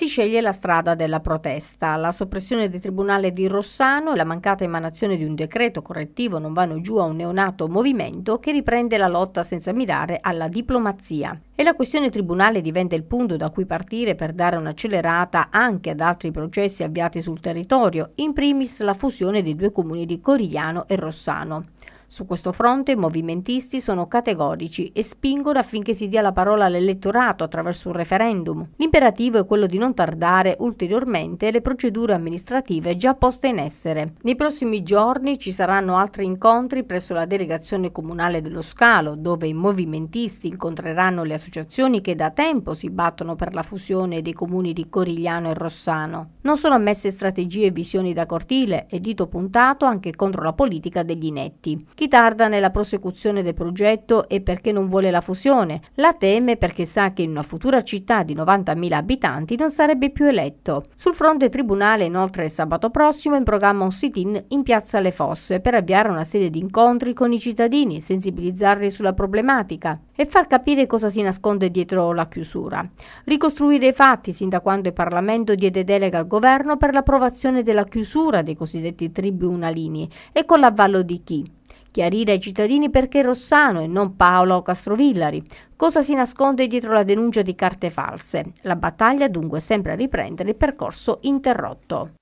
si sceglie la strada della protesta. La soppressione del tribunale di Rossano e la mancata emanazione di un decreto correttivo non vanno giù a un neonato movimento che riprende la lotta senza mirare alla diplomazia. E la questione tribunale diventa il punto da cui partire per dare un'accelerata anche ad altri processi avviati sul territorio, in primis la fusione dei due comuni di Corigliano e Rossano. Su questo fronte i movimentisti sono categorici e spingono affinché si dia la parola all'elettorato attraverso un referendum. L'imperativo è quello di non tardare ulteriormente le procedure amministrative già poste in essere. Nei prossimi giorni ci saranno altri incontri presso la delegazione comunale dello Scalo, dove i movimentisti incontreranno le associazioni che da tempo si battono per la fusione dei comuni di Corigliano e Rossano. Non sono ammesse strategie e visioni da cortile e dito puntato anche contro la politica degli inetti chi tarda nella prosecuzione del progetto e perché non vuole la fusione, la teme perché sa che in una futura città di 90.000 abitanti non sarebbe più eletto. Sul fronte tribunale inoltre sabato prossimo è in programma un sit-in in piazza Le Fosse per avviare una serie di incontri con i cittadini, sensibilizzarli sulla problematica e far capire cosa si nasconde dietro la chiusura. Ricostruire i fatti sin da quando il Parlamento diede delega al governo per l'approvazione della chiusura dei cosiddetti tribunalini e con l'avvallo di chi? chiarire ai cittadini perché Rossano e non Paolo Castrovillari, cosa si nasconde dietro la denuncia di carte false. La battaglia dunque sembra riprendere il percorso interrotto.